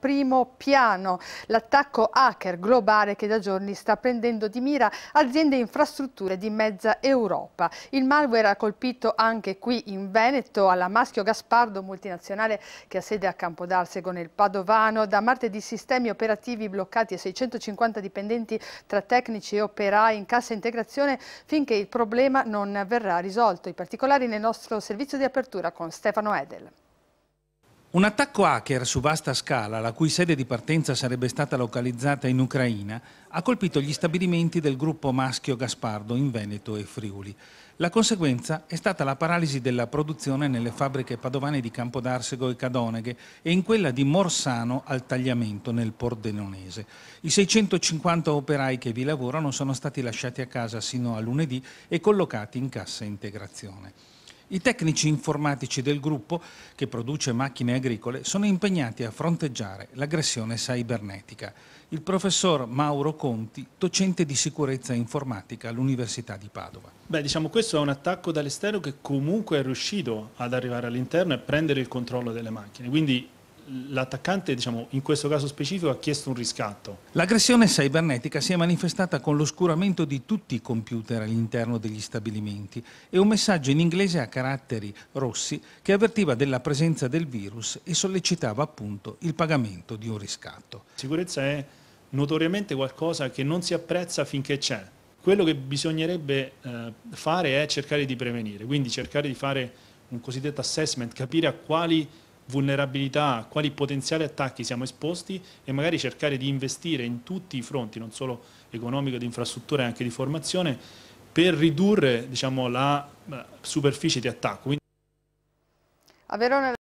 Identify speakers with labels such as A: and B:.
A: primo piano, l'attacco hacker globale che da giorni sta prendendo di mira aziende e infrastrutture di mezza Europa. Il malware ha colpito anche qui in Veneto alla Maschio Gaspardo multinazionale che ha sede a Campodarsego nel Padovano. Da martedì sistemi operativi bloccati e 650 dipendenti tra tecnici e operai in cassa integrazione finché il problema non verrà risolto. I particolari nel nostro servizio di apertura con Stefano Edel.
B: Un attacco hacker su vasta scala, la cui sede di partenza sarebbe stata localizzata in Ucraina, ha colpito gli stabilimenti del gruppo Maschio Gaspardo in Veneto e Friuli. La conseguenza è stata la paralisi della produzione nelle fabbriche padovane di Campodarsego e Cadoneghe e in quella di Morsano al tagliamento nel Pordenonese. I 650 operai che vi lavorano sono stati lasciati a casa sino a lunedì e collocati in cassa integrazione. I tecnici informatici del gruppo, che produce macchine agricole, sono impegnati a fronteggiare l'aggressione cybernetica. Il professor Mauro Conti, docente di sicurezza informatica all'Università di Padova. Beh, diciamo questo è un attacco dall'esterno che comunque è
C: riuscito ad arrivare all'interno e prendere il controllo delle macchine. Quindi l'attaccante diciamo, in questo caso specifico ha chiesto un riscatto.
B: L'aggressione cybernetica si è manifestata con l'oscuramento di tutti i computer all'interno degli stabilimenti e un messaggio in inglese a caratteri rossi che avvertiva della presenza del virus e sollecitava appunto il pagamento di un riscatto. Sicurezza è notoriamente qualcosa che non si apprezza finché c'è.
C: Quello che bisognerebbe eh, fare è cercare di prevenire, quindi cercare di fare un cosiddetto assessment, capire a quali vulnerabilità, a quali potenziali attacchi siamo esposti e magari cercare di investire in tutti i fronti, non solo economico, di infrastruttura e anche di formazione, per ridurre diciamo, la eh, superficie di attacco.
A: Quindi...